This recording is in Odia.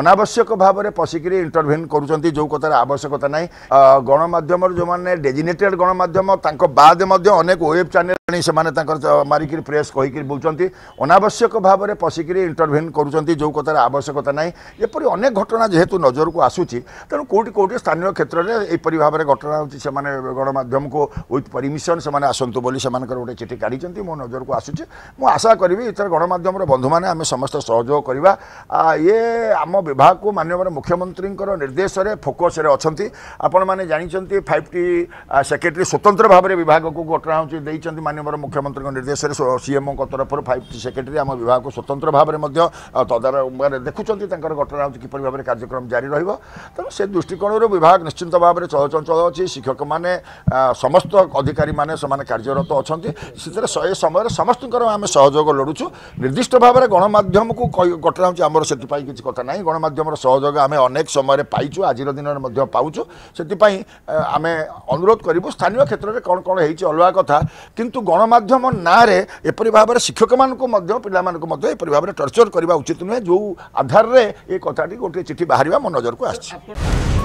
অনাবশ্যক ভাবে পশিক ইন্টরভেন করছেন যে কথার আবশ্যকতা নাই গণমাধ্যম যে ডেজিনেটেড গণমাধ্যম তাঁর বাদে অনেক ওয়েব চ্যানেল আনি সে মারিক প্রেস কহিকি বলছেন অনাবশ্যক ভাবে পশিক ইন্টরভেন করছেন যে কথার আবশ্যকতা নাই এপরি অনেক ঘটনা যেহেতু নজরক আসুচি তেমন কোটি কোটি স্থানীয় ক্ষেত্রে এইপরি ভাবে ঘটনা হচ্ছে সে গণমাধ্যমক উইথ পরমিশন সে আসন্তু বলে সে গোটে চিঠি কাড়ি মো নজরক আসুচি মু আশা করি এর গণমাধ্যমর বন্ধু মানে আমি সমস্ত সহযোগ করা ইয়ে আম ବିଭାଗକୁ ମାନ୍ୟବର ମୁଖ୍ୟମନ୍ତ୍ରୀଙ୍କର ନିର୍ଦ୍ଦେଶରେ ଫୋକସ୍ରେ ଅଛନ୍ତି ଆପଣମାନେ ଜାଣିଛନ୍ତି ଫାଇଭ୍ ଟି ସେକ୍ରେଟେରୀ ସ୍ୱତନ୍ତ୍ର ଭାବରେ ବିଭାଗକୁ ଗଠନ ହେଉଛି ଦେଇଛନ୍ତି ମାନ୍ୟବର ମୁଖ୍ୟମନ୍ତ୍ରୀଙ୍କ ନିର୍ଦ୍ଦେଶରେ ସିଏମ୍ଓଙ୍କ ତରଫରୁ ଫାଇଭ୍ ଟି ସେକ୍ରେଟେରୀ ଆମ ବିଭାଗକୁ ସ୍ୱତନ୍ତ୍ର ଭାବରେ ମଧ୍ୟ ତଦାରଖରେ ଦେଖୁଛନ୍ତି ତାଙ୍କର ଘଟଣା ହେଉଛି କିପରି ଭାବରେ କାର୍ଯ୍ୟକ୍ରମ ଜାରି ରହିବ ତେଣୁ ସେ ଦୃଷ୍ଟିକୋଣରୁ ବିଭାଗ ନିଶ୍ଚିନ୍ତ ଭାବରେ ଚଳଚଞ୍ଚଳ ଅଛି ଶିକ୍ଷକମାନେ ସମସ୍ତ ଅଧିକାରୀମାନେ ସେମାନେ କାର୍ଯ୍ୟରତ ଅଛନ୍ତି ସେଥିରେ ଏ ସମୟରେ ସମସ୍ତଙ୍କର ଆମେ ସହଯୋଗ ଲୋଡ଼ୁଛୁ ନିର୍ଦ୍ଦିଷ୍ଟ ଭାବରେ ଗଣମାଧ୍ୟମକୁ ଘଟଣା ହେଉଛି ଆମର ସେଥିପାଇଁ କିଛି କଥା ନାହିଁ ଗଣମାଧ୍ୟମର ସହଯୋଗ ଆମେ ଅନେକ ସମୟରେ ପାଇଛୁ ଆଜିର ଦିନରେ ମଧ୍ୟ ପାଉଛୁ ସେଥିପାଇଁ ଆମେ ଅନୁରୋଧ କରିବୁ ସ୍ଥାନୀୟ କ୍ଷେତ୍ରରେ କ'ଣ କ'ଣ ହେଇଛି ଅଲଗା କଥା କିନ୍ତୁ ଗଣମାଧ୍ୟମ ନାଁରେ ଏପରି ଭାବରେ ଶିକ୍ଷକମାନଙ୍କୁ ମଧ୍ୟ ପିଲାମାନଙ୍କୁ ମଧ୍ୟ ଏପରି ଭାବରେ ଟର୍ଚର କରିବା ଉଚିତ ନୁହେଁ ଯେଉଁ ଆଧାରରେ ଏ କଥାଟି ଗୋଟିଏ ଚିଠି ବାହାରିବା ମୋ ନଜରକୁ ଆସିଛି